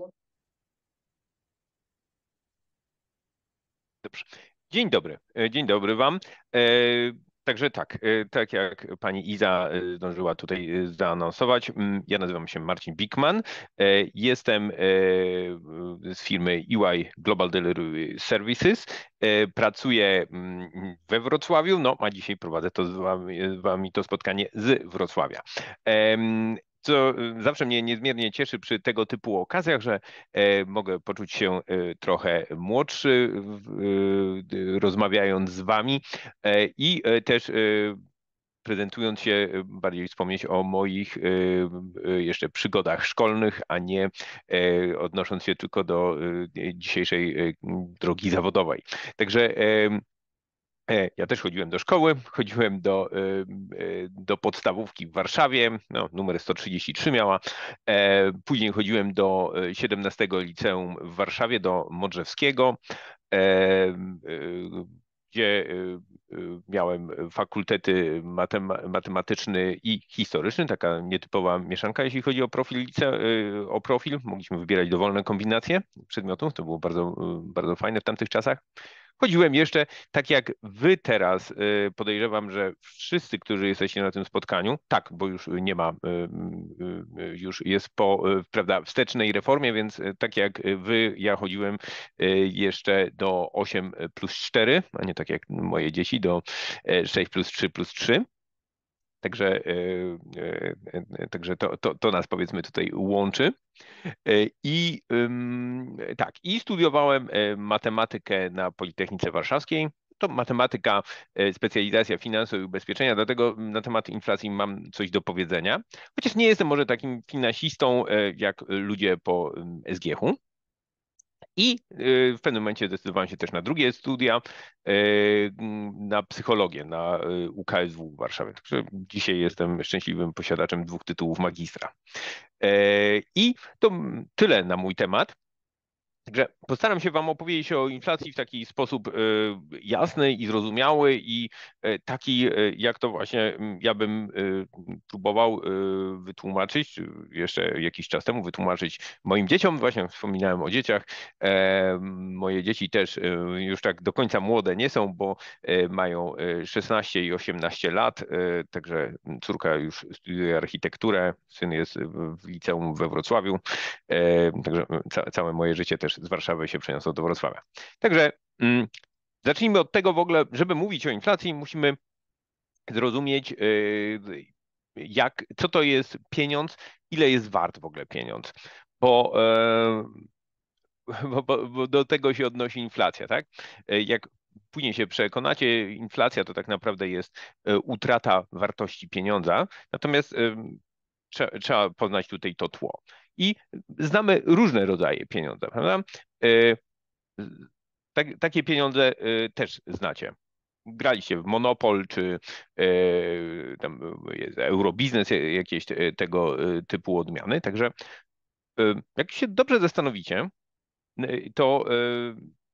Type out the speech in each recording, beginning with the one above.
roku. Dobrze. Dzień dobry. E, dzień dobry Wam. E, także tak, e, tak jak pani Iza zdążyła tutaj zaanonsować, mm, ja nazywam się Marcin Bigman, jestem z firmy EY Global Delivery Services, pracuję mm, we Wrocławiu, no a dzisiaj prowadzę to z wami, z wami to spotkanie z Wrocławia co y, zawsze mnie niezmiernie cieszy przy tego typu okazjach, że e, mogę poczuć się e, trochę młodszy, y, rozmawiając z Wami e, i też prezentując się, bardziej wspomnieć o moich jeszcze przygodach szkolnych, a nie odnosząc się tylko do dzisiejszej drogi zawodowej. Także E, ja też chodziłem do szkoły, chodziłem do, y, y, do podstawówki w Warszawie, no, numer 133 miała. E, później chodziłem do 17 y, liceum w Warszawie, do Modrzewskiego, e, gdzie miałem fakultety matema matematyczny i historyczny, taka nietypowa mieszanka, jeśli chodzi o profil, o profil. Mogliśmy wybierać dowolne kombinacje przedmiotów, to było bardzo, bardzo fajne w tamtych czasach. Chodziłem jeszcze, tak jak wy teraz, y, podejrzewam, że wszyscy, którzy jesteście na tym spotkaniu, tak, bo już nie ma, y, y, już jest po prawda, wstecznej reformie, więc tak jak wy, ja chodziłem jeszcze do 8 plus 4, a nie tak jak moje dzieci, do 6 plus 3 plus 3. Także, e, e, e, także to, to, to nas powiedzmy tutaj łączy. I tak, i studiowałem matematykę na Politechnice Warszawskiej to matematyka, specjalizacja finansów i ubezpieczenia, dlatego na temat inflacji mam coś do powiedzenia. Chociaż nie jestem może takim finansistą jak ludzie po SGH-u. I y, w pewnym momencie zdecydowałem się też na drugie studia, y, na psychologię na y, UKSW w Warszawie. Także dzisiaj jestem szczęśliwym posiadaczem dwóch tytułów magistra. E, I to tyle na mój temat. Także postaram się Wam opowiedzieć o inflacji w taki sposób e, jasny i zrozumiały i e, taki, e, jak to właśnie ja bym próbował wytłumaczyć, jeszcze jakiś czas temu wytłumaczyć moim dzieciom, właśnie wspominałem o dzieciach. Moje dzieci też już tak do końca młode nie są, bo mają 16 i 18 lat, także córka już studiuje architekturę, syn jest w liceum we Wrocławiu, także całe moje życie też z Warszawy się przeniosło do Wrocławia. Także mm, zacznijmy od tego w ogóle, żeby mówić o inflacji, musimy zrozumieć, yy, jak, co to jest pieniądz, ile jest wart w ogóle pieniądz. Bo, e, bo, bo, bo do tego się odnosi inflacja, tak? Jak później się przekonacie, inflacja to tak naprawdę jest e, utrata wartości pieniądza, natomiast e, trzeba poznać tutaj to tło. I znamy różne rodzaje pieniądza, prawda? Y, tak, takie pieniądze y, też znacie graliście w Monopol czy y, tam y, jest Eurobiznes, jakieś tego typu odmiany. Także jak się dobrze zastanowicie, to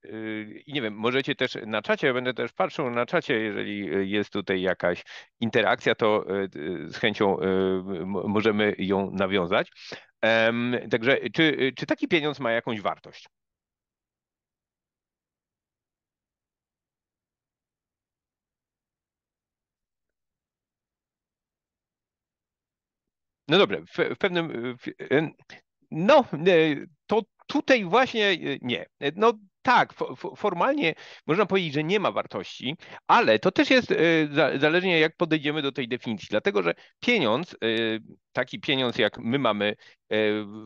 Y, I nie wiem, możecie też na czacie, ja będę też patrzył na czacie, jeżeli y, jest tutaj jakaś interakcja, to y, z chęcią możemy ją nawiązać. Także czy, czy taki pieniądz ma jakąś wartość? No dobrze, w, pewnym. No, to tutaj właśnie nie. No, tak, formalnie można powiedzieć, że nie ma wartości, ale to też jest y, zależnie jak podejdziemy do tej definicji, dlatego że pieniądz, y, taki pieniądz jak my mamy y,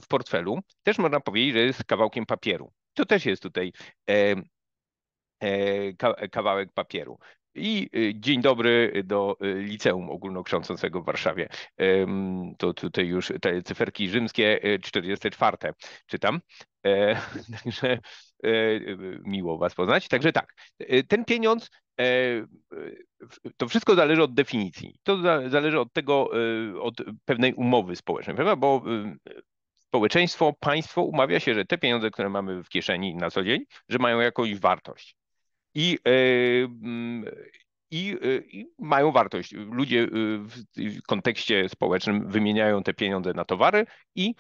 w portfelu, też można powiedzieć, że jest kawałkiem papieru. To też jest tutaj e, e, kawałek papieru. I dzień dobry do Liceum Ogólnokształcącego w Warszawie. To tutaj już te cyferki rzymskie 44 czytam. E, także e, miło Was poznać. Także tak, e, ten pieniądz, to wszystko zależy od definicji. To zależy od tego, od pewnej umowy społecznej, prawda? Bo społeczeństwo, państwo umawia się, że te pieniądze, które mamy w kieszeni na co dzień, że mają jakąś wartość. I, mm, i, i mają wartość. Ludzie w kontekście społecznym wymieniają te pieniądze na towary i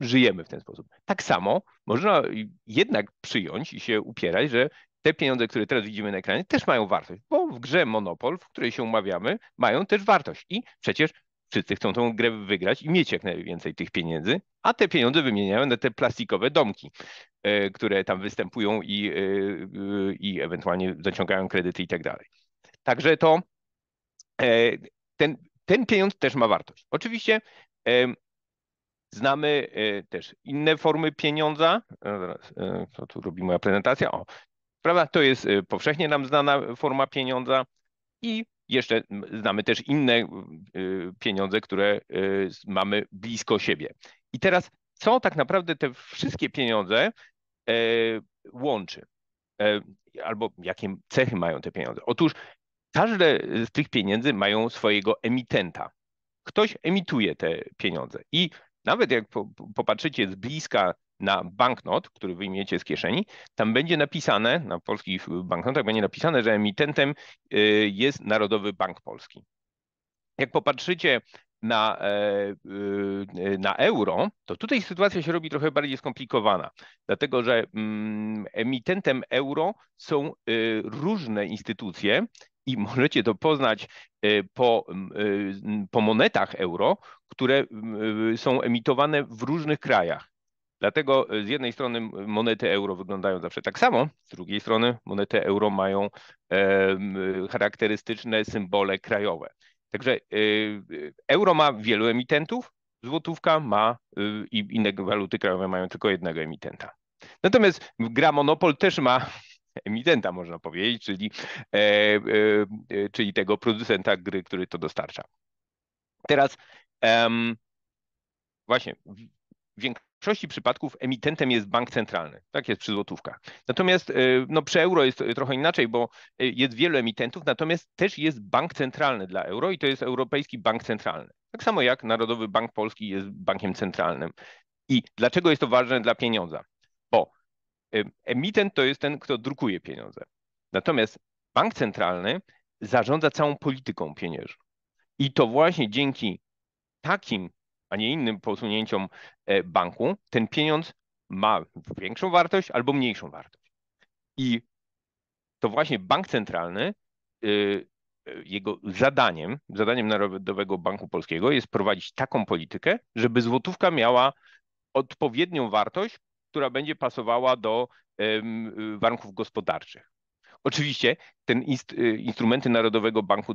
żyjemy w ten sposób. Tak samo można jednak przyjąć i się upierać, że te pieniądze, które teraz widzimy na ekranie, też mają wartość, bo w grze Monopol, w której się umawiamy, mają też wartość. I przecież wszyscy chcą tą grę wygrać i mieć jak najwięcej tych pieniędzy, a te pieniądze wymieniają na te plastikowe domki, e, które tam występują i, e, e, i ewentualnie zaciągają kredyty i tak dalej. Także to ten, ten pieniądz też ma wartość. Oczywiście Znamy y, też inne formy pieniądza. E, e, co tu robi moja prezentacja? O, prawda? To jest y, powszechnie nam znana forma pieniądza i jeszcze znamy też inne y, pieniądze, które mamy blisko siebie. I teraz, co tak naprawdę te wszystkie pieniądze e, łączy? Albo jakie cechy mają te pieniądze? Otóż każde z tych pieniędzy mają swojego emitenta. Ktoś emituje te pieniądze i nawet jak popatrzycie z bliska na banknot, który wyjmiecie z kieszeni, tam będzie napisane, na polskich banknotach będzie napisane, że emitentem y, jest Narodowy Bank Polski. Jak popatrzycie na, e, y, na euro, to tutaj sytuacja się robi trochę bardziej skomplikowana, dlatego że mm, emitentem euro są y, różne instytucje i możecie to poznać po, po monetach euro, które y, są emitowane w różnych krajach. Dlatego y, z jednej strony monety euro wyglądają zawsze tak samo, z drugiej strony monety euro mają e, y, charakterystyczne symbole krajowe. Także euro ma wielu emitentów, złotówka ma i inne waluty krajowe mają tylko jednego emitenta. Natomiast gra Monopol też ma emitenta, można powiedzieć, czyli, e, e, czyli tego producenta gry, który to dostarcza. Teraz właśnie, w większości przypadków emitentem jest bank centralny. Tak jest przy złotówkach. Natomiast y, no, przy euro jest trochę inaczej, bo y, jest wielu emitentów, natomiast też jest bank centralny dla euro i to jest Europejski Bank Centralny. Tak samo jak Narodowy Bank Polski jest bankiem centralnym. I dlaczego jest to ważne dla pieniądza? Bo y, emitent to jest ten, kto drukuje pieniądze. Natomiast bank centralny zarządza całą polityką pieniężną. I to właśnie dzięki takim, a nie innym posunięciom e, banku, ten pieniądz ma większą wartość albo mniejszą wartość. I to właśnie bank centralny, y, e, jego zadaniem, zadaniem Narodowego Banku Polskiego jest prowadzić taką politykę, żeby złotówka miała odpowiednią wartość, która będzie pasowała do warunków gospodarczych. Oczywiście te e, instrumenty Narodowego Banku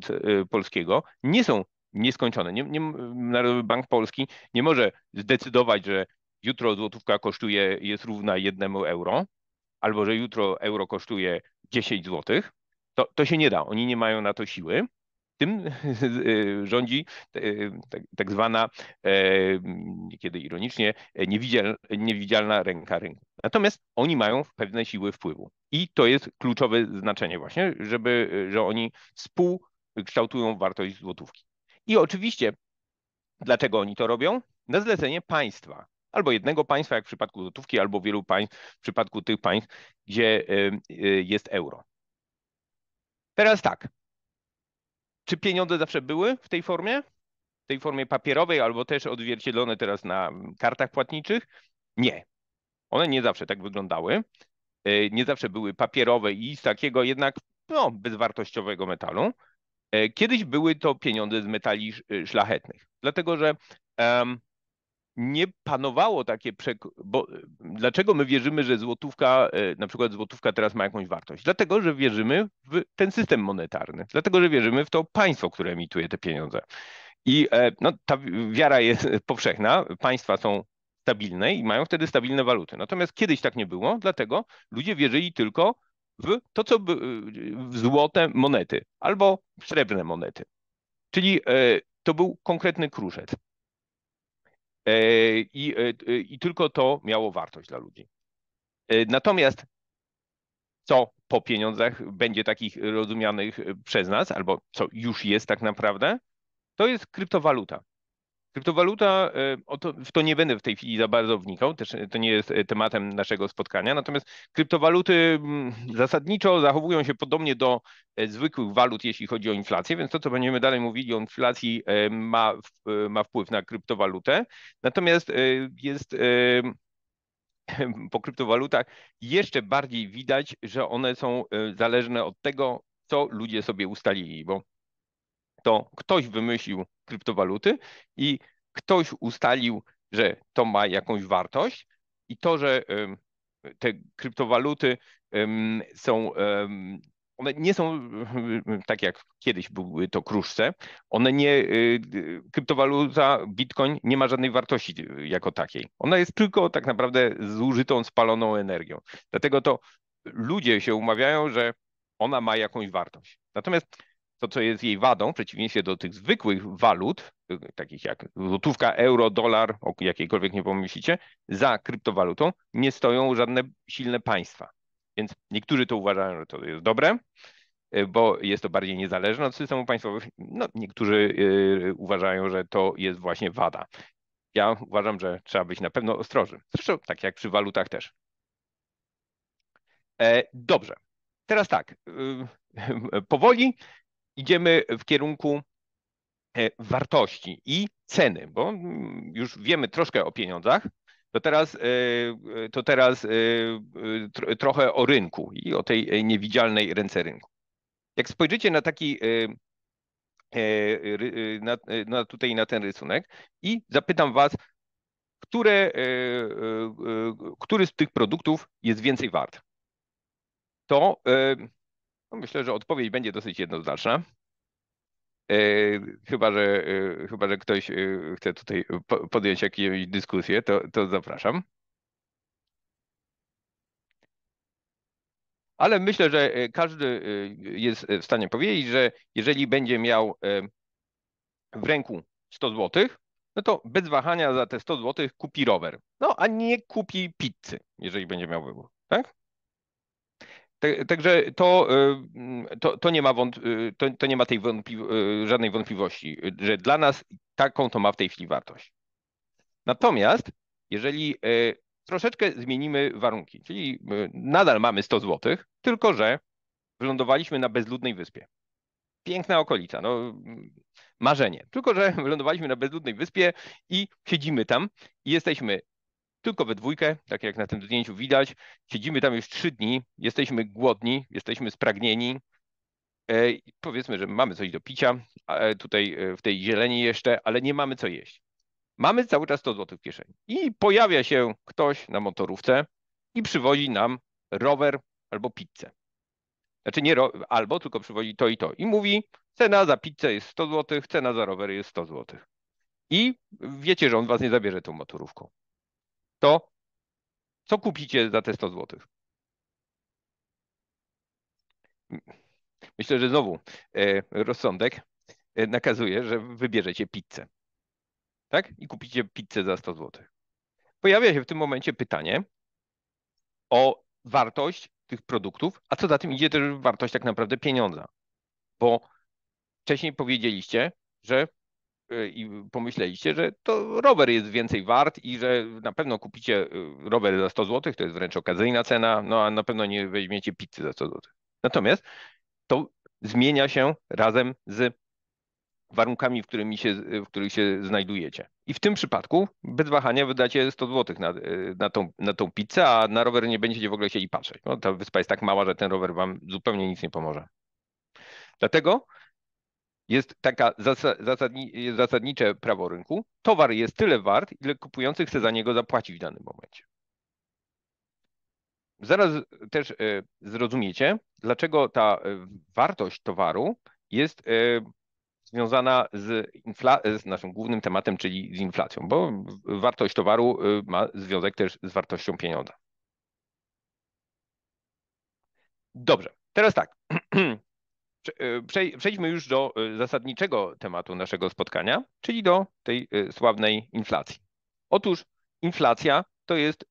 Polskiego nie są nieskończone. Nie, nie, Narodowy Bank Polski nie może zdecydować, że jutro złotówka kosztuje, jest równa jednemu euro, albo że jutro euro kosztuje 10 złotych. To, to się nie da, oni nie mają na to siły. Tym e, rządzi e, tak, tak zwana, e, niekiedy ironicznie, niewidzial, niewidzialna ręka rynku. Natomiast oni mają pewne siły wpływu. I to jest kluczowe znaczenie właśnie, żeby, że oni współkształtują wartość złotówki. I oczywiście, dlaczego oni to robią? Na zlecenie państwa. Albo jednego państwa, jak w przypadku gotówki, albo wielu państw, w przypadku tych państw, gdzie y, y, jest euro. Teraz tak. Czy pieniądze zawsze były w tej formie? W tej formie papierowej, albo też odzwierciedlone teraz na mm, kartach płatniczych? Nie. One nie zawsze tak wyglądały. Y, nie zawsze były papierowe i z takiego jednak no, bezwartościowego metalu. E, kiedyś były to pieniądze z metali y, szlachetnych, dlatego że nie panowało takie bo y, dlaczego my wierzymy, że złotówka, e, na przykład złotówka teraz ma jakąś wartość? Dlatego, że wierzymy w ten system monetarny, dlatego, że wierzymy w to państwo, które emituje te pieniądze. I e, no, ta wiara jest powszechna, państwa są stabilne i mają wtedy stabilne waluty. Natomiast kiedyś tak nie było, dlatego ludzie wierzyli tylko w to, co w złote monety albo srebrne monety. Czyli e, to był konkretny kruszec. E, I, e, I tylko to miało wartość dla ludzi. Natomiast co po pieniądzach będzie takich rozumianych przez nas, albo co już jest tak naprawdę, to jest kryptowaluta. Kryptowaluta, y, to, w to nie będę w tej chwili za bardzo wnikał, też y, to nie jest y, tematem naszego spotkania, natomiast kryptowaluty mm, zasadniczo zachowują się podobnie do zwykłych walut, jeśli chodzi o inflację, więc to, co będziemy dalej mówili o inflacji, ma, ma wpływ na kryptowalutę. Natomiast jest po kryptowalutach jeszcze bardziej widać, że one są zależne od tego, co ludzie sobie ustalili, bo to ktoś wymyślił kryptowaluty i ktoś ustalił, że to ma jakąś wartość i to, że te kryptowaluty są, one nie są tak jak kiedyś były to kruszce, one nie, y, kryptowaluta, bitcoin nie ma żadnej wartości y, jako takiej. Ona jest tylko tak naprawdę zużytą, spaloną energią. Dlatego to ludzie się umawiają, że ona ma jakąś wartość. Natomiast to, co jest jej wadą, w przeciwieństwie do tych zwykłych walut, y, takich jak złotówka, euro, dolar, o jakiejkolwiek nie pomyślicie, za kryptowalutą nie stoją żadne silne państwa. Więc niektórzy to uważają, że to jest dobre, y, bo jest to bardziej niezależne od systemu państwowych. No, niektórzy y, uważają, że to jest właśnie wada. Ja uważam, że trzeba być na pewno ostrożnym. Zresztą tak jak przy walutach też. E, dobrze. Teraz tak, powoli idziemy w kierunku e, wartości i ceny, bo mm, już wiemy troszkę o pieniądzach, to teraz, e, e, to teraz trochę o rynku i o tej niewidzialnej ręce rynku. Jak spojrzycie na taki na, na tutaj na ten rysunek i zapytam was, które, który z tych produktów jest więcej wart, to no myślę, że odpowiedź będzie dosyć jednoznaczna. E, chyba, że, e, chyba, że ktoś e, chce tutaj podjąć jakąś dyskusję, to, to zapraszam. Ale myślę, że każdy jest w stanie powiedzieć, że jeżeli będzie miał w ręku 100 zł, no to bez wahania za te 100 zł kupi rower. No a nie kupi pizzy, jeżeli będzie miał wybór. Tak? Także to, y, to, to, nie ma y, to, to, nie ma tej wątpli- y, żadnej wątpliwości, że dla nas taką to ma w tej chwili wartość. Natomiast jeżeli troszeczkę zmienimy warunki, czyli nadal mamy 100 zł, tylko że wylądowaliśmy na bezludnej wyspie. Piękna okolica, no marzenie. Tylko że wylądowaliśmy na bezludnej wyspie i siedzimy tam i jesteśmy tylko we dwójkę, tak jak na tym zdjęciu widać. Siedzimy tam już trzy dni, jesteśmy głodni, jesteśmy spragnieni. E, powiedzmy, że mamy coś do picia, e, tutaj e, w tej zieleni jeszcze, ale nie mamy co jeść. Mamy cały czas 100 zł w kieszeni. I pojawia się ktoś na motorówce i przywozi nam rower albo pizzę. Znaczy nie albo, tylko przywozi to i to. I mówi, cena za pizzę jest 100 zł, cena za rower jest 100 zł. I wiecie, że on was nie zabierze tą motorówką to co kupicie za te 100 zł? Myślę, że znowu e, rozsądek e, nakazuje, że wybierzecie pizzę. Tak? I kupicie pizzę za 100 zł. Pojawia się w tym momencie pytanie o wartość tych produktów, a co za tym idzie też wartość tak naprawdę pieniądza. Bo wcześniej powiedzieliście, że E, i pomyśleliście, że to rower jest więcej wart i że na pewno kupicie e, rower za 100 zł, to jest wręcz okazyjna cena, no a na pewno nie weźmiecie pizzy za 100 zł. Natomiast to zmienia się razem z warunkami, w, którymi się, e, w których się znajdujecie. I w tym przypadku bez wahania wydacie 100 zł na, na, tą, na tą pizzę, a na rower nie będziecie w ogóle chcieli patrzeć. No, ta wyspa jest tak mała, że ten rower wam zupełnie nic nie pomoże. Dlatego jest taka zasadni zasadnicze prawo rynku. Towar jest tyle wart, ile kupujący chce za niego zapłacić w danym momencie. Zaraz też e, zrozumiecie, dlaczego ta e, wartość towaru jest e, związana z, z, naszym głównym tematem, czyli z inflacją, bo wartość towaru ma związek też z wartością pieniądza. Dobrze, teraz tak. E, przejdźmy już do e, zasadniczego tematu naszego spotkania, czyli do tej e, sławnej inflacji. Otóż inflacja to jest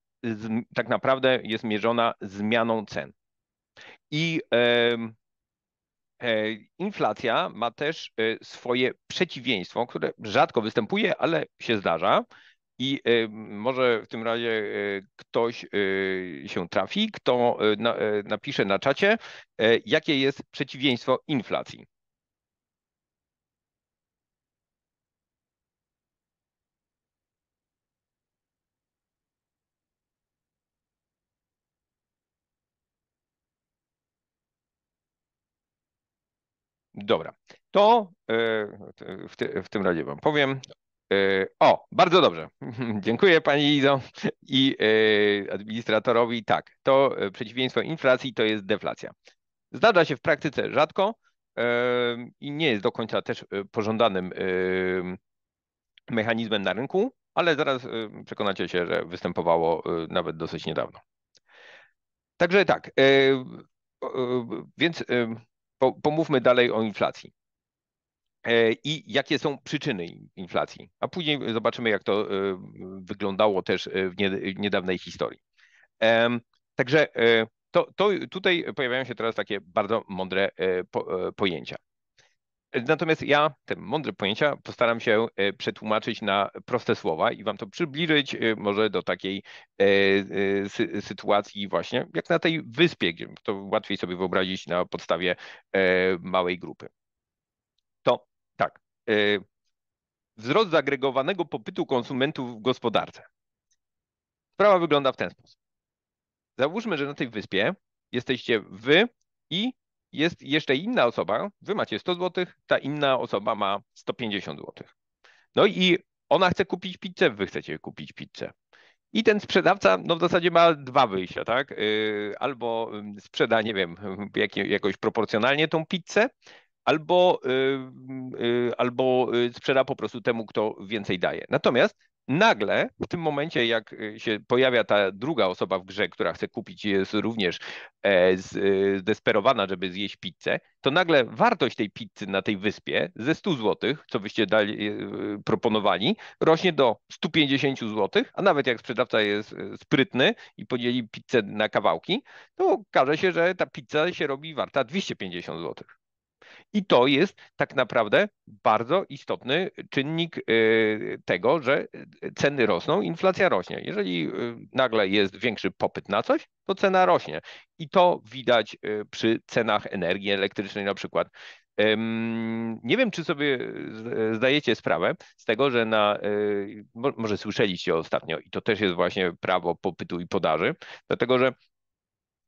tak naprawdę jest mierzona zmianą cen. I inflacja ma też swoje przeciwieństwo, które rzadko występuje, ale się zdarza, i może w tym razie e, ktoś e, się trafi, kto e, napisze na czacie, jakie jest przeciwieństwo inflacji. Dobra, to w, te, w, tym razie Wam powiem. E, o, bardzo dobrze. Dziękuję pani Izo i e, administratorowi. Tak, to e, przeciwieństwo inflacji to jest deflacja. Zdarza się w praktyce rzadko i nie jest do końca też pożądanym mechanizmem na rynku, ale zaraz przekonacie się, że występowało nawet dosyć niedawno. Także tak, więc pomówmy dalej o inflacji. E, i jakie są przyczyny inflacji. A później zobaczymy, jak to e, wyglądało też e, w niedawnej historii. Także to, to tutaj pojawiają się teraz takie bardzo mądre pojęcia. Natomiast ja te mądre pojęcia postaram się przetłumaczyć na proste słowa i wam to przybliżyć może do takiej sytuacji właśnie, jak na tej wyspie, gdzie to łatwiej sobie wyobrazić na podstawie małej grupy. E, wzrost zagregowanego popytu konsumentów w gospodarce. Sprawa wygląda w ten sposób. Załóżmy, że na tej wyspie jesteście wy i jest jeszcze inna osoba. Wy macie 100 zł, ta inna osoba ma 150 zł. No i ona chce kupić pizzę, wy chcecie kupić pizzę. I ten sprzedawca no w zasadzie ma dwa wyjścia, tak? E, albo mm, sprzeda, nie wiem, jakoś proporcjonalnie tą pizzę, albo, y, y, albo y, sprzeda po prostu temu, kto więcej daje. Natomiast nagle, w tym momencie, jak się pojawia ta druga osoba w grze, która chce kupić jest również e, zdesperowana, żeby zjeść pizzę, to nagle wartość tej pizzy na tej wyspie ze 100 zł, co wyście dali, proponowali, rośnie do 150 zł, a nawet jak sprzedawca jest sprytny i podzieli pizzę na kawałki, to okaże się, że ta pizza się robi warta 250 zł. I to jest tak naprawdę bardzo istotny czynnik y, tego, że y, ceny rosną, inflacja rośnie. Jeżeli y, nagle jest większy popyt na coś, to cena rośnie. I to widać przy cenach energii elektrycznej na przykład. Nie wiem, czy sobie zdajecie sprawę z tego, że na, może słyszeliście ostatnio, i to też jest właśnie prawo popytu i podaży, dlatego że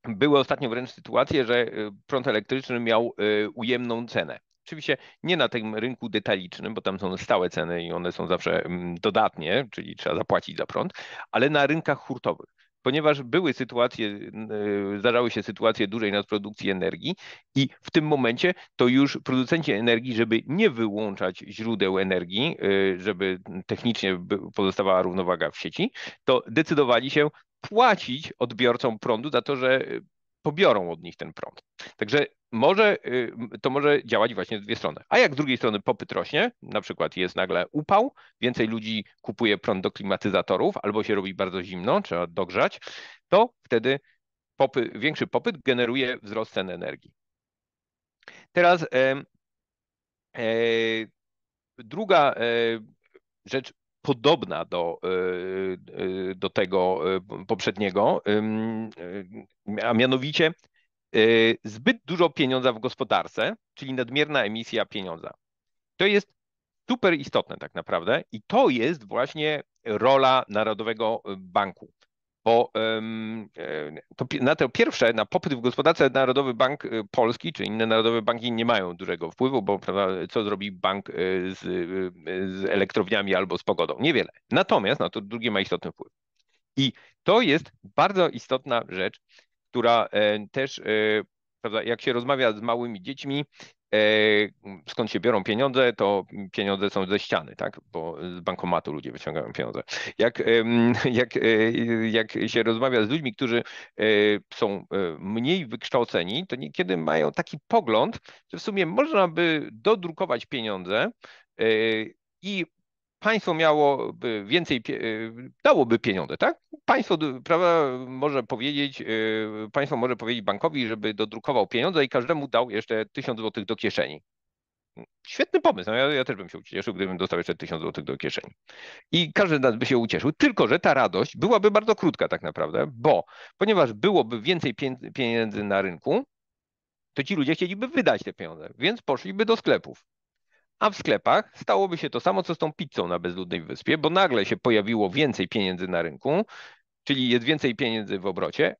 były ostatnio wręcz sytuacje, że y, prąd elektryczny miał y, ujemną cenę. Oczywiście nie na tym rynku detalicznym, bo tam są stałe ceny i one są zawsze mm, dodatnie, czyli trzeba zapłacić za prąd, ale na rynkach hurtowych. Ponieważ były sytuacje, y, zdarzały się sytuacje dużej nadprodukcji energii i w tym momencie to już producenci energii, żeby nie wyłączać źródeł energii, żeby technicznie pozostawała równowaga w sieci, to decydowali się płacić odbiorcom prądu za to, że y, pobiorą od nich ten prąd. Także może, y, to może działać właśnie z dwie strony. A jak z drugiej strony popyt rośnie, na przykład jest nagle upał, więcej ludzi kupuje prąd do klimatyzatorów albo się robi bardzo zimno, trzeba dogrzać, to wtedy popyt, większy popyt generuje wzrost cen energii. Teraz e, e, druga e, rzecz, podobna do, e, e, do tego e, poprzedniego, a mianowicie zbyt dużo pieniądza w gospodarce, czyli nadmierna emisja pieniądza. To jest super istotne tak naprawdę i to jest właśnie rola Narodowego Banku bo e, to, na to pierwsze, na popyt w gospodarce Narodowy Bank e, Polski czy inne narodowe banki nie mają dużego wpływu, bo prawda, co zrobi bank e, z, z elektrowniami albo z pogodą? Niewiele. Natomiast na no to drugie ma istotny wpływ. I to jest bardzo istotna rzecz, która też, prawda, jak się rozmawia z małymi dziećmi, E, skąd się biorą pieniądze, to pieniądze są ze ściany, tak? bo z bankomatu ludzie wyciągają pieniądze. Jak, jak, e, jak się rozmawia z ludźmi, którzy e, są mniej wykształceni, to niekiedy mają taki pogląd, że w sumie można by dodrukować pieniądze i państwo miałoby więcej, y, dałoby pieniądze, tak? Państwo, prawda, może powiedzieć, y, państwo może powiedzieć bankowi, żeby dodrukował pieniądze i każdemu dał jeszcze 1000 zł do kieszeni. Świetny pomysł. No ja, ja, też bym się ucieszył, gdybym dostał jeszcze 1000 zł do kieszeni. I każdy z nas by się ucieszył, tylko że ta radość byłaby bardzo krótka tak naprawdę, bo ponieważ byłoby więcej pieniędzy na rynku, to ci ludzie chcieliby wydać te pieniądze, więc poszliby do sklepów. A w sklepach stałoby się to samo, co z tą pizzą na bezludnej wyspie, bo nagle się pojawiło więcej pieniędzy na rynku, czyli jest więcej pieniędzy w obrocie.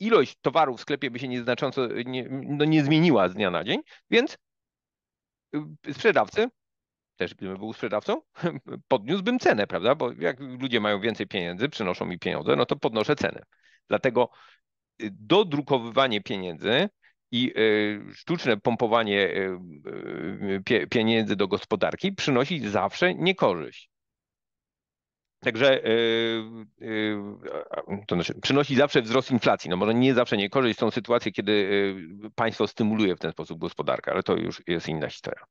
Ilość towarów w sklepie by się nieznacząco nie, no nie zmieniła z dnia na dzień, więc y, sprzedawcy, też gdybym był sprzedawcą, podniósłbym cenę, prawda? Bo jak ludzie mają więcej pieniędzy, przynoszą mi pieniądze, no to podnoszę cenę. Dlatego y, dodrukowywanie pieniędzy i e, sztuczne pompowanie e, e, pieniędzy do gospodarki przynosi zawsze niekorzyść. Także to znaczy, przynosi zawsze wzrost inflacji. No może nie zawsze niekorzyść, są sytuacje, kiedy państwo stymuluje w ten sposób gospodarkę, ale to już jest inna historia.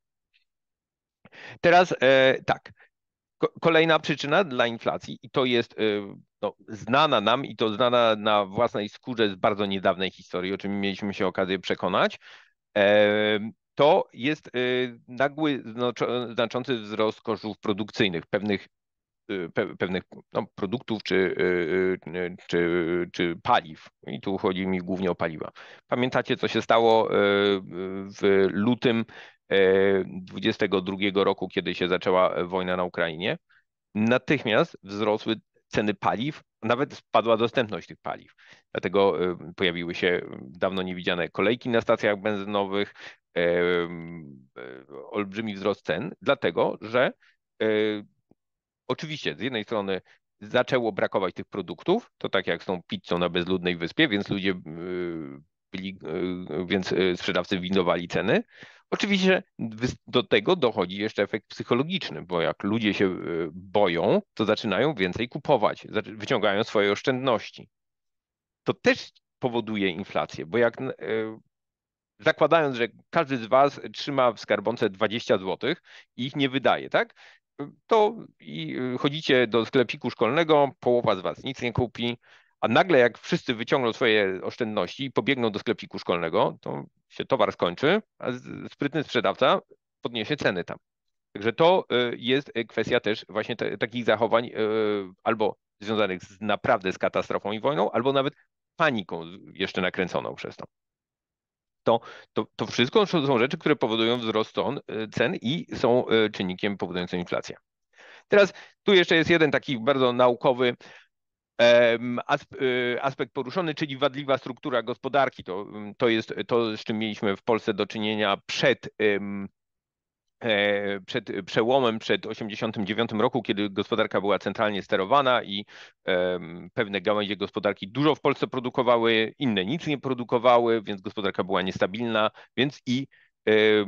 Teraz tak, Kolejna przyczyna dla inflacji, i to jest y, no, znana nam i to znana na własnej skórze z bardzo niedawnej historii, o czym mieliśmy się okazję przekonać, to jest y, nagły, znaczący wzrost kosztów produkcyjnych pewnych, y, pewnych no, produktów czy, czy, czy paliw. I tu chodzi mi głównie o paliwa. Pamiętacie, co się stało w lutym 22 roku, kiedy się zaczęła wojna na Ukrainie. Natychmiast wzrosły ceny paliw, nawet spadła dostępność tych paliw. Dlatego y, pojawiły się dawno niewidziane kolejki na stacjach benzynowych, y, y, olbrzymi wzrost cen, dlatego że oczywiście z jednej strony zaczęło brakować tych produktów, to tak jak z tą pizzą na bezludnej wyspie, więc ludzie byli, więc sprzedawcy windowali ceny. Oczywiście do tego dochodzi jeszcze efekt psychologiczny, bo jak ludzie się y, boją, to zaczynają więcej kupować, wyciągają swoje oszczędności. To też powoduje inflację, bo jak y, zakładając, że każdy z Was trzyma w skarbonce 20 zł i ich nie wydaje, tak? To y, chodzicie do sklepiku szkolnego, połowa z Was nic nie kupi, a nagle jak wszyscy wyciągną swoje oszczędności i pobiegną do sklepiku szkolnego, to się towar skończy, a sprytny sprzedawca podniesie ceny tam. Także to y, jest kwestia też właśnie te, takich zachowań y, albo związanych z, naprawdę z katastrofą i wojną, albo nawet paniką jeszcze nakręconą przez to. To, to, to wszystko są rzeczy, które powodują wzrost y, cen i są czynnikiem powodującym inflację. Teraz tu jeszcze jest jeden taki bardzo naukowy Y, aspekt poruszony, czyli wadliwa struktura gospodarki. To, mm, to jest to, z czym mieliśmy w Polsce do czynienia przed, e, przed przełomem, przed 1989 roku, kiedy gospodarka była centralnie sterowana i pewne gałęzie gospodarki dużo w Polsce produkowały, inne nic nie produkowały, więc gospodarka była niestabilna, więc i E,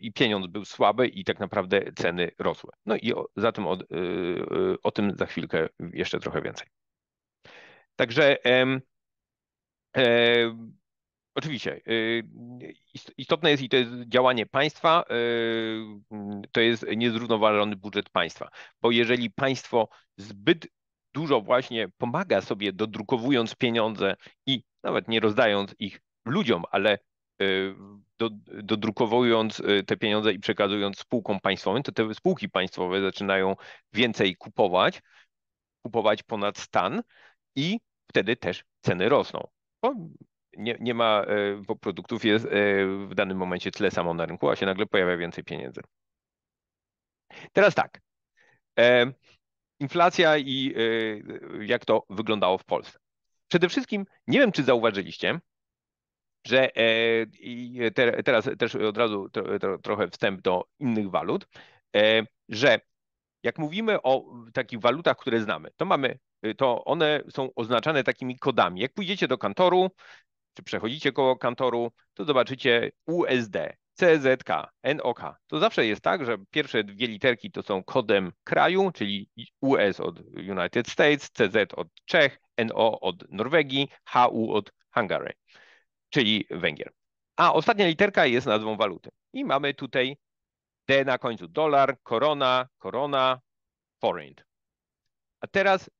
i pieniądz był słaby i tak naprawdę ceny rosły. No i o, zatem o, e, e, o tym za chwilkę jeszcze trochę więcej. Także e, e, oczywiście istotne jest i to jest działanie państwa, to jest niezrównoważony budżet państwa, bo jeżeli państwo zbyt dużo właśnie pomaga sobie dodrukowując pieniądze i nawet nie rozdając ich ludziom, ale Y, dodrukowując y, te pieniądze i przekazując spółkom państwowym, to te spółki państwowe zaczynają więcej kupować, kupować ponad stan i wtedy też ceny rosną. Bo nie, nie ma, y, bo produktów jest w danym momencie tyle samo na rynku, a się nagle pojawia więcej pieniędzy. Teraz tak. E, inflacja i jak to wyglądało w Polsce. Przede wszystkim, nie wiem czy zauważyliście, że e, i teraz też od razu trochę wstęp do innych walut, e, że jak mówimy o takich walutach, które znamy, to mamy, to one są oznaczane takimi kodami. Jak pójdziecie do kantoru, czy przechodzicie koło kantoru, to zobaczycie USD, CZK, NOK. To zawsze jest tak, że pierwsze dwie literki to są kodem kraju, czyli US od United States, CZ od Czech, NO od Norwegii, HU od Hungary czyli Węgier. A ostatnia literka jest nazwą waluty. I mamy tutaj D na końcu. Dolar, korona, korona, foreign. A teraz,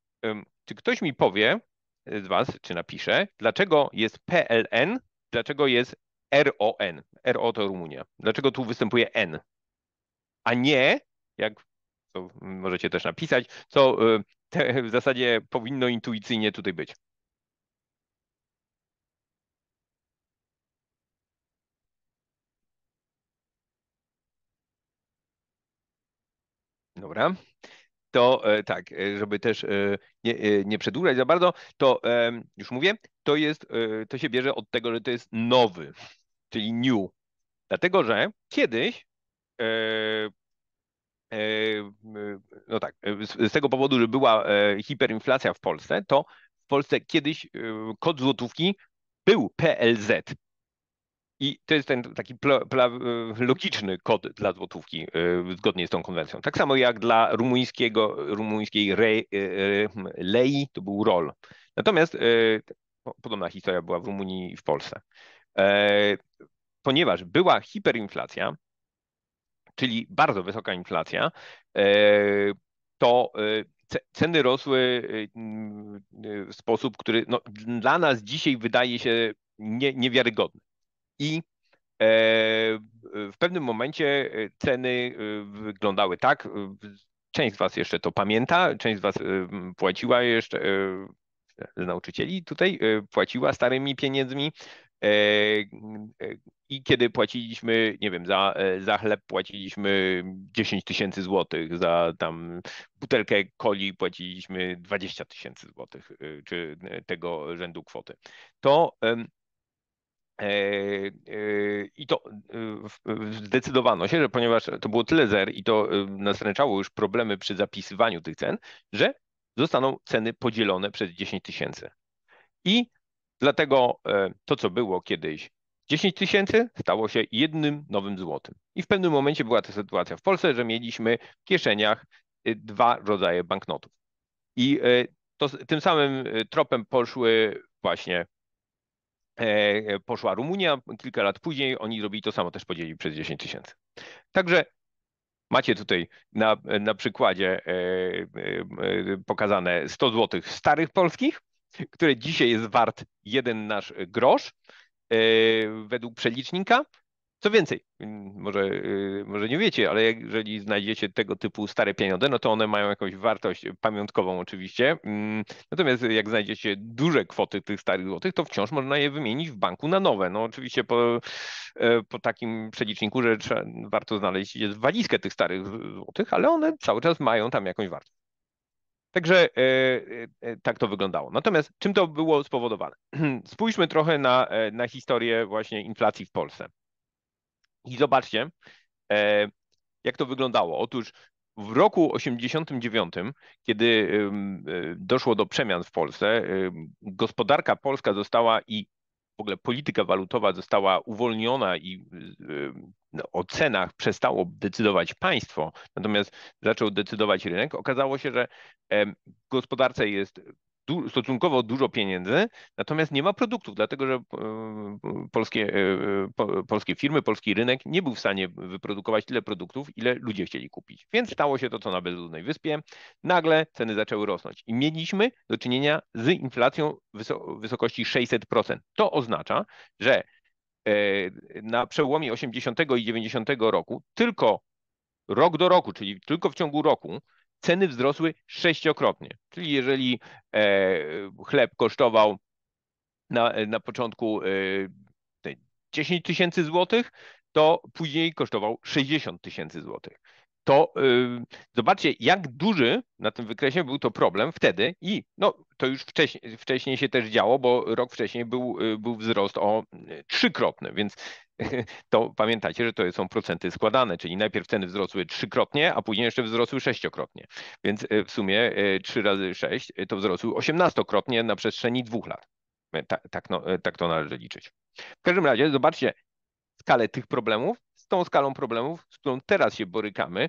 czy ktoś mi powie e, z Was, czy napisze, dlaczego jest PLN, dlaczego jest RON? RO to Rumunia. Dlaczego tu występuje N? A nie, jak to możecie też napisać, co e, w zasadzie powinno intuicyjnie tutaj być. Dobra. To e, tak, e, żeby też e, nie, nie przedłużać za bardzo, to już mówię, to jest, to się bierze od tego, że to jest nowy, czyli new. Dlatego, że kiedyś no tak, z tego powodu, że była hiperinflacja w Polsce, to w Polsce kiedyś kod złotówki był PLZ, i to jest ten taki e, logiczny kod dla złotówki e, zgodnie z tą konwencją. Tak samo jak dla rumuńskiego, rumuńskiej re, e, lei to był rol. Natomiast podobna historia była w Rumunii i w Polsce. Ponieważ była hiperinflacja, czyli bardzo wysoka inflacja, to ceny rosły w sposób, który no, dla nas dzisiaj wydaje się nie, niewiarygodny i e, w pewnym momencie e, ceny e, wyglądały tak. Część z Was jeszcze to pamięta, część z Was płaciła jeszcze z nauczycieli tutaj, płaciła starymi pieniędzmi. I kiedy płaciliśmy, nie wiem, za, za chleb płaciliśmy 10 tysięcy złotych, za tam butelkę coli płaciliśmy 20 tysięcy złotych, czy tego rzędu kwoty. To E, e, I to e, zdecydowano się, że ponieważ to było tyle zer i to nastręczało już problemy przy zapisywaniu tych cen, że zostaną ceny podzielone przez 10 tysięcy. I dlatego to, co było kiedyś 10 tysięcy, stało się jednym nowym złotym. I w pewnym momencie była ta sytuacja w Polsce, że mieliśmy w kieszeniach dwa rodzaje banknotów. I to, tym samym tropem poszły właśnie E, e, poszła Rumunia, kilka lat później oni zrobili to samo, też podzielili przez 10 tysięcy. Także macie tutaj na, na przykładzie e, pokazane 100 zł starych polskich, które dzisiaj jest wart jeden nasz grosz według przelicznika, co więcej, mm, może, y, może nie wiecie, ale jeżeli znajdziecie tego typu stare pieniądze, no to one mają jakąś wartość pamiątkową oczywiście. Mm, natomiast jak znajdziecie duże kwoty tych starych złotych, to wciąż można je wymienić w banku na nowe. No oczywiście po, e, po takim przeliczniku, że trzeba, warto znaleźć jest walizkę tych starych złotych, ale one cały czas mają tam jakąś wartość. Także e, e, tak to wyglądało. Natomiast czym to było spowodowane? Spójrzmy trochę na, na historię właśnie inflacji w Polsce. I zobaczcie, e, jak to wyglądało. Otóż w roku 89, kiedy e, doszło do przemian w Polsce, gospodarka polska została i w ogóle polityka walutowa została uwolniona i e, no, o cenach przestało decydować państwo, natomiast zaczął decydować rynek. Okazało się, że w gospodarce jest du stosunkowo dużo pieniędzy, natomiast nie ma produktów, dlatego że e, polskie, e, e, po, polskie firmy, polski rynek nie był w stanie wyprodukować tyle produktów, ile ludzie chcieli kupić. Więc stało się to, co na Bezludnej Wyspie. Nagle ceny zaczęły rosnąć i mieliśmy do czynienia z inflacją wysoko wysokości 600%. To oznacza, że na przełomie 80 i 90 roku tylko rok do roku, czyli tylko w ciągu roku, ceny wzrosły sześciokrotnie. Czyli jeżeli e, chleb kosztował na, na początku 10 e, tysięcy złotych, to później kosztował 60 tysięcy złotych. To e, zobaczcie, jak duży na tym wykresie był to problem wtedy i no, to już wcześniej, wcześniej się też działo, bo rok wcześniej był, był wzrost o trzykrotny, więc to pamiętajcie, że to są procenty składane, czyli najpierw ceny wzrosły trzykrotnie, a później jeszcze wzrosły sześciokrotnie. Więc e, w sumie 3 e, razy 6 e, to wzrosły osiemnastokrotnie na przestrzeni dwóch lat. Tak, tak, no, tak to należy liczyć. W każdym razie zobaczcie skalę tych problemów tą skalą problemów, z którą teraz się borykamy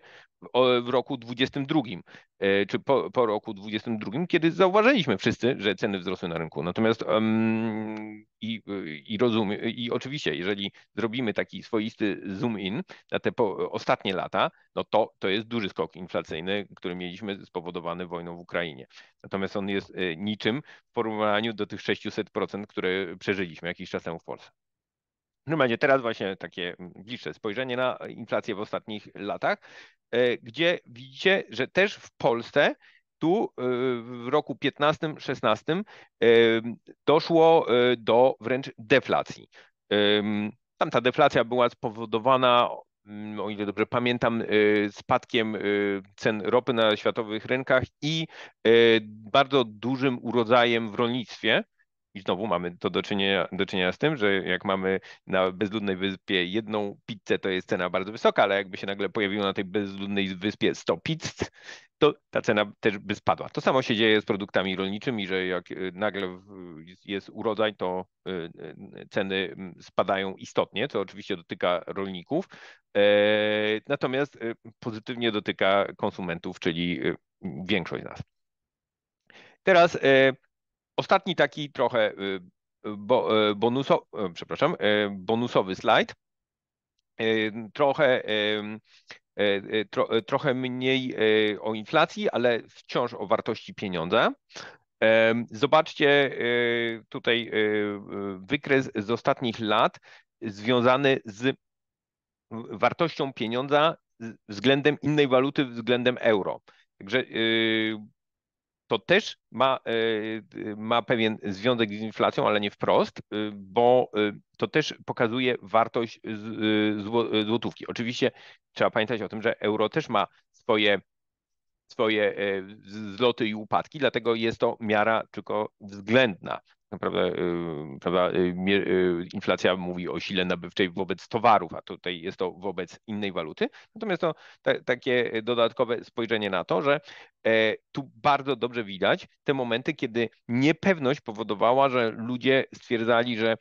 w roku 2022, e, czy po, po roku 2022, kiedy zauważyliśmy wszyscy, że ceny wzrosły na rynku. Natomiast um, i, i rozumiem, i oczywiście, jeżeli zrobimy taki swoisty zoom in na te po, ostatnie lata, no to, to jest duży skok inflacyjny, który mieliśmy spowodowany wojną w Ukrainie. Natomiast on jest e, niczym w porównaniu do tych 600%, które przeżyliśmy jakiś czas temu w Polsce. No teraz właśnie takie mm, bliższe spojrzenie na inflację w ostatnich latach, e, gdzie widzicie, że też w Polsce tu e, w roku 15-16 e, doszło do wręcz deflacji. Tam ta deflacja była spowodowana, mm, o ile dobrze pamiętam, spadkiem cen ropy na światowych rynkach i bardzo dużym urodzajem w rolnictwie i znowu mamy to do czynienia, do czynienia z tym, że jak mamy na bezludnej wyspie jedną pizzę, to jest cena bardzo wysoka, ale jakby się nagle pojawiło na tej bezludnej wyspie 100 pizz, to ta cena też by spadła. To samo się dzieje z produktami rolniczymi, że jak y, nagle jest urodzaj, to y, y, ceny mm, spadają istotnie, co oczywiście dotyka rolników, e, natomiast pozytywnie dotyka konsumentów, czyli większość z nas. Teraz Ostatni taki trochę y, y, bo, y, bonuso, przepraszam, bonusowy slajd. Trochę, tro, trochę mniej o inflacji, ale wciąż o wartości pieniądza. Zobaczcie tutaj wykres z ostatnich lat związany z wartością pieniądza względem innej waluty, względem euro. Także to też ma, e, ma pewien związek z inflacją, ale nie wprost, e, bo e, to też pokazuje wartość złotówki. Oczywiście trzeba pamiętać o tym, że euro też ma swoje, swoje zloty i upadki, dlatego jest to miara tylko względna. Naprawdę, y, prawda, y, y, inflacja mówi o sile nabywczej wobec towarów, a tutaj jest to wobec innej waluty. Natomiast to takie dodatkowe spojrzenie na to, że e, tu bardzo dobrze widać te momenty, kiedy niepewność powodowała, że ludzie stwierdzali, że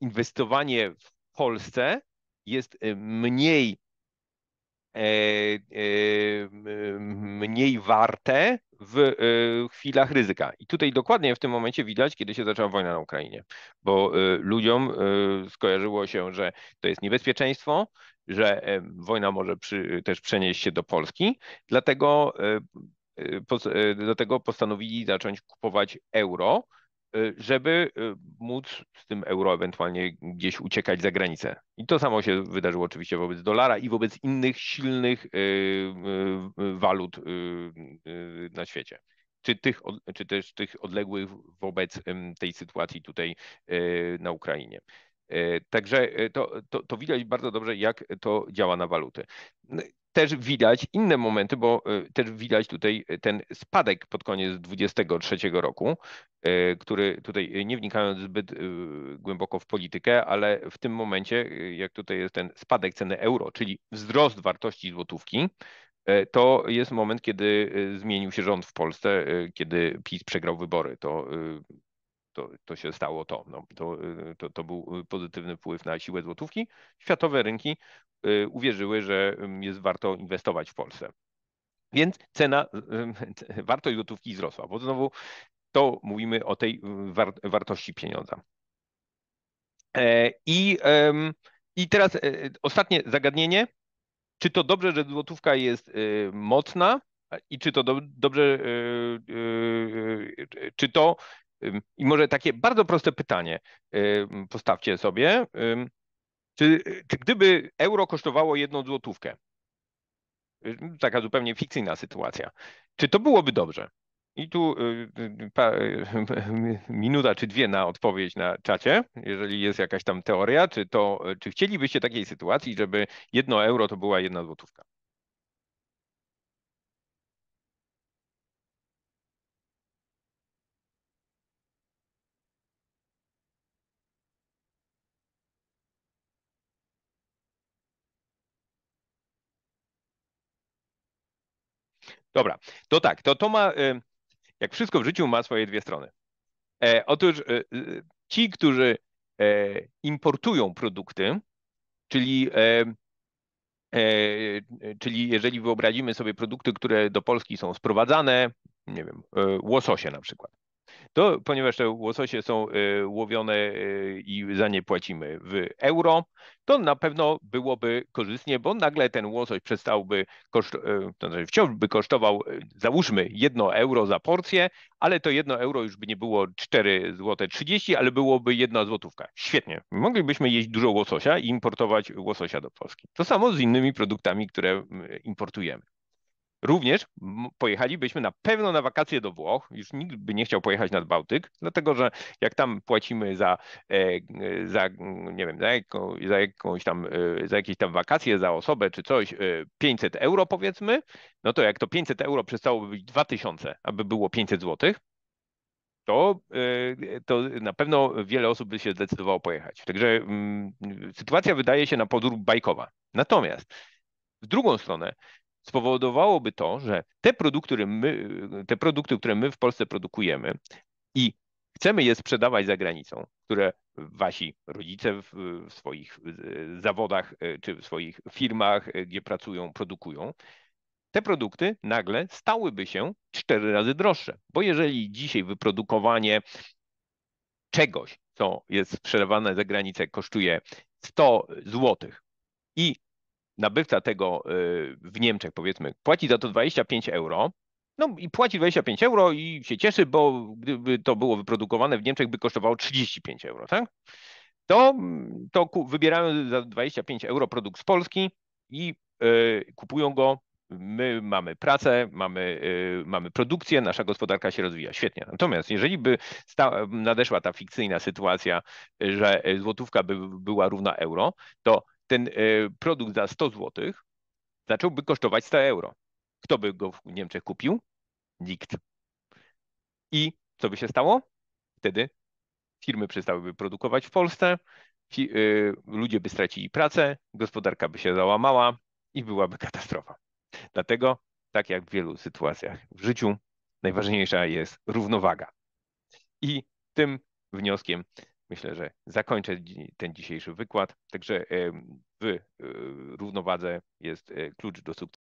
inwestowanie w Polsce jest e, mniej e, mniej warte w y, chwilach ryzyka. I tutaj dokładnie w tym momencie widać, kiedy się zaczęła wojna na Ukrainie, bo y, ludziom y, skojarzyło się, że to jest niebezpieczeństwo, że wojna może przy, też przenieść się do Polski, dlatego, dlatego postanowili zacząć kupować euro Y, żeby y, móc z tym euro ewentualnie gdzieś uciekać za granicę. I to samo się wydarzyło oczywiście wobec dolara i wobec innych silnych y, walut na świecie. Czy, tych, czy też tych odległych wobec tej sytuacji tutaj na Ukrainie. E, także e, to, to, to widać bardzo dobrze, jak to działa na waluty no też widać inne momenty, bo e, też widać tutaj ten spadek pod koniec 2023 roku, który tutaj nie wnikając zbyt głęboko w politykę, ale w tym momencie, jak tutaj jest ten spadek ceny euro, czyli wzrost wartości złotówki, to jest moment, kiedy zmienił się rząd w Polsce, kiedy PiS przegrał wybory. To to, to się stało to. No, to, y, to. To był y, pozytywny wpływ na siłę złotówki. Światowe rynki y, uwierzyły, że mm, jest warto inwestować w Polsce. Więc cena, wartość gotówki wzrosła, bo znowu to mówimy o tej war, wartości pieniądza. E, I, I teraz e, ostatnie zagadnienie. Czy to dobrze, że złotówka jest mocna i czy to do, dobrze, czy to i może takie bardzo proste pytanie postawcie sobie. Czy, czy gdyby euro kosztowało jedną złotówkę, taka zupełnie fikcyjna sytuacja, czy to byłoby dobrze? I tu y, y, y, pa, minuta czy dwie na odpowiedź na czacie, jeżeli jest jakaś tam teoria, czy, to, czy chcielibyście takiej sytuacji, żeby jedno euro to była jedna złotówka? Dobra, to tak, to, to ma, y, jak wszystko w życiu, ma swoje dwie strony. E, otóż e, ci, którzy e, importują produkty, czyli, e, e, czyli jeżeli wyobrazimy sobie produkty, które do Polski są sprowadzane, nie wiem, e, łososie na przykład, to ponieważ te łososie są e, łowione e, i za nie płacimy w euro, to na pewno byłoby korzystnie, bo nagle ten łosoś przestałby, e, to znaczy wciąż by kosztował, załóżmy, 1 euro za porcję, ale to 1 euro już by nie było 4,30 zł ale byłoby 1 złotówka. Świetnie. Moglibyśmy jeść dużo łososia i importować łososia do Polski. To samo z innymi produktami, które importujemy. Również pojechalibyśmy na pewno na wakacje do Włoch. Już nikt by nie chciał pojechać nad Bałtyk, dlatego że jak tam płacimy za, e, za mm, nie wiem, za, jaką, za, jakąś tam, e, za jakieś tam wakacje, za osobę czy coś, 500 e, euro powiedzmy, no to jak to 500 euro przestałoby być 2000, aby było 500 złotych, to, to na pewno wiele osób by się zdecydowało pojechać. Także mm, sytuacja wydaje się na podróż bajkowa. Natomiast w drugą stronę, spowodowałoby to, że te produkty, które my, te produkty, które my w Polsce produkujemy i chcemy je sprzedawać za granicą, które wasi rodzice w, w swoich e, zawodach e, czy w swoich firmach, e, gdzie pracują, produkują, te produkty nagle stałyby się cztery razy droższe. Bo jeżeli dzisiaj wyprodukowanie czegoś, co jest sprzedawane za granicę, kosztuje 100 zł i nabywca tego y, w Niemczech, powiedzmy, płaci za to 25 euro, no i płaci 25 euro i się cieszy, bo gdyby to było wyprodukowane w Niemczech, by kosztowało 35 euro, tak? To, to wybierają za 25 euro produkt z Polski i yy, kupują go. My mamy pracę, mamy, yy, mamy produkcję, nasza gospodarka się rozwija. Świetnie. Natomiast jeżeli by nadeszła ta fikcyjna sytuacja, że y, złotówka by była równa euro, to ten e, produkt za 100 zł zacząłby kosztować 100 euro. Kto by go w Niemczech kupił? Nikt. I co by się stało? Wtedy firmy przestałyby produkować w Polsce, e, ludzie by stracili pracę, gospodarka by się załamała i byłaby katastrofa. Dlatego, tak jak w wielu sytuacjach w życiu, najważniejsza jest równowaga. I tym wnioskiem myślę, że zakończę ten dzisiejszy wykład. Także w e, równowadze jest e, klucz do sukcesu.